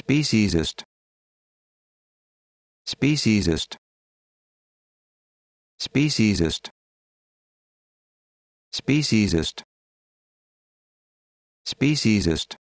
speciesist speciesist speciesist speciesist speciesist